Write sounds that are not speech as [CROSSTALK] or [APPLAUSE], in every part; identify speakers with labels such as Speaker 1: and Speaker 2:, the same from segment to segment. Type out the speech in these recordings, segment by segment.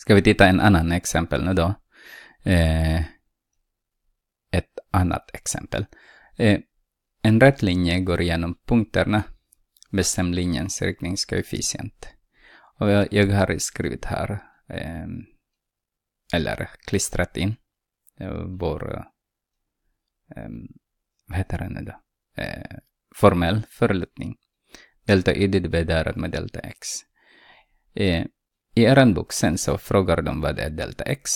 Speaker 1: Ska vi titta en annan exempel nu då? Eh, ett annat exempel. Eh, en rätt linje går igenom punkterna. Bestäm linjens riktningskoefficient. Och jag, jag har skrivit här, eh, eller klistrat in, eh, vår, ehm, vad heter den nu då? Eh, formell förlutning. Delta y dividerat med delta x. Eh, i er bok sen så frågar de vad är delta x.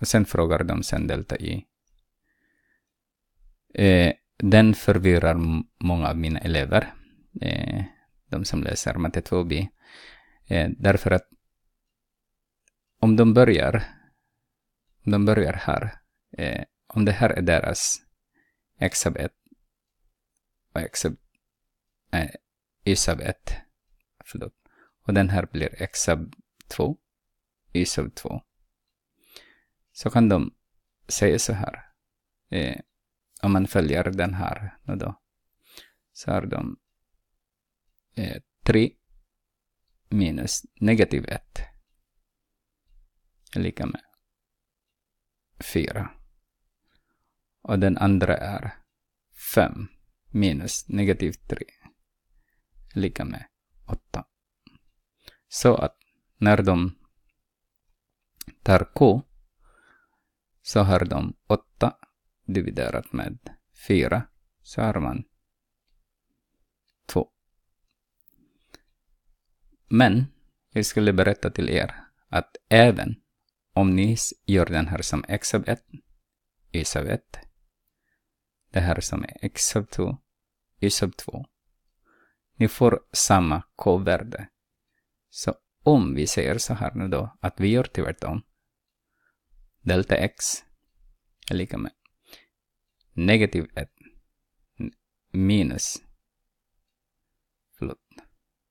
Speaker 1: Och sen frågar de sen delta y. Eh, den förvirrar många av mina elever, eh, de som läser matte 2b. Eh, därför att om de börjar, om de börjar här, eh, om det här är deras x sub 1 och x sub, nej, eh, y sub 1, förlåt, och den här blir x sub 2, y sub 2. Så kan de säga så här. Eh, om man följer den här nu då. Så har de eh, 3 minus negativ 1 är lika med 4. Och den andra är 5 minus negativ 3 lika med 8. Så att när de tar k så har de 8 dividerat med 4 så har man 2. Men jag skulle berätta till er att även om ni gör den här som x sub 1, y sub 1, det här som är x sub 2, y sub 2, ni får samma k-värde. Så om vi säger så här nu då, att vi gör tvärtom. Delta x är lika med negativ 1 minus. Förlåt,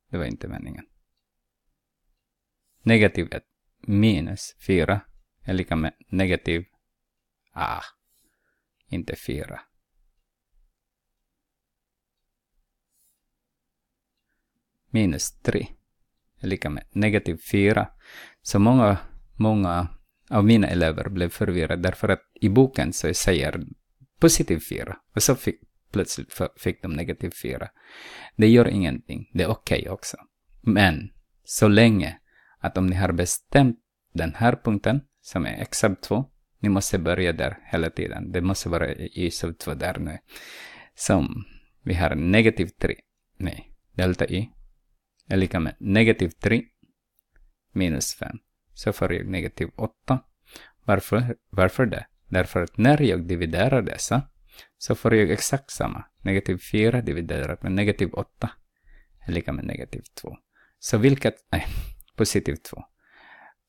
Speaker 1: det var inte meningen. Negativ 1 minus 4 är lika med negativ Ah, inte 4. Minus 3 är lika med negativ 4. Så många, många av mina elever blev förvirrade därför att i boken så säger positiv 4 och så fick, plötsligt fick de negativ 4. Det gör ingenting, det är okej okay också. Men så länge att om ni har bestämt den här punkten som är x sub 2, ni måste börja där hela tiden. Det måste vara y sub 2 där nu. Som vi har negativ 3, nej, delta y är lika med negativ 3 minus 5. Så får jag negativ 8. Varför, varför det? Därför att när jag dividerar dessa så får jag exakt samma. Negativ 4 dividerat med negativ 8 är lika med negativ 2. Så vilket, [LAUGHS] nej, positiv 2.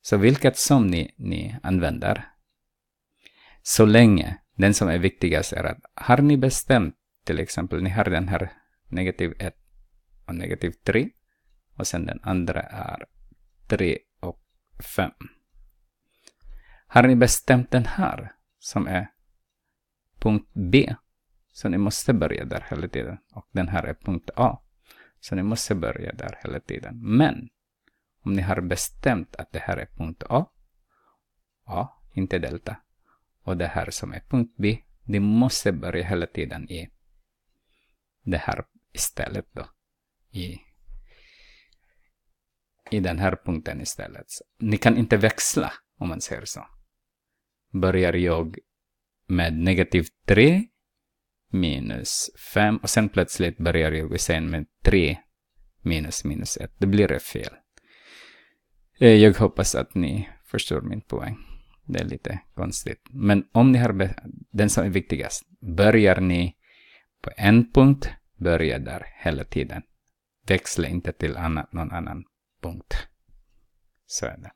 Speaker 1: Så vilket som ni, ni använder, så länge den som är viktigast är att har ni bestämt, till exempel ni har den här negativ 1 och negativ 3, och sen den andra är 3 och 5. Har ni bestämt den här som är punkt B? Så ni måste börja där hela tiden. Och den här är punkt A. Så ni måste börja där hela tiden. Men om ni har bestämt att det här är punkt A, A, inte delta, och det här som är punkt B, ni måste börja hela tiden i det här istället då, i i den här punkten istället. Ni kan inte växla, om man säger så. Börjar jag med negativ 3 minus 5 och sen plötsligt börjar jag sen med 3 minus minus 1. Det blir fel. Eh, jag hoppas att ni förstår min poäng. Det är lite konstigt. Men om ni har den som är viktigast, börjar ni på en punkt, börja där hela tiden. Växla inte till annan, någon annan Punkt. So einer.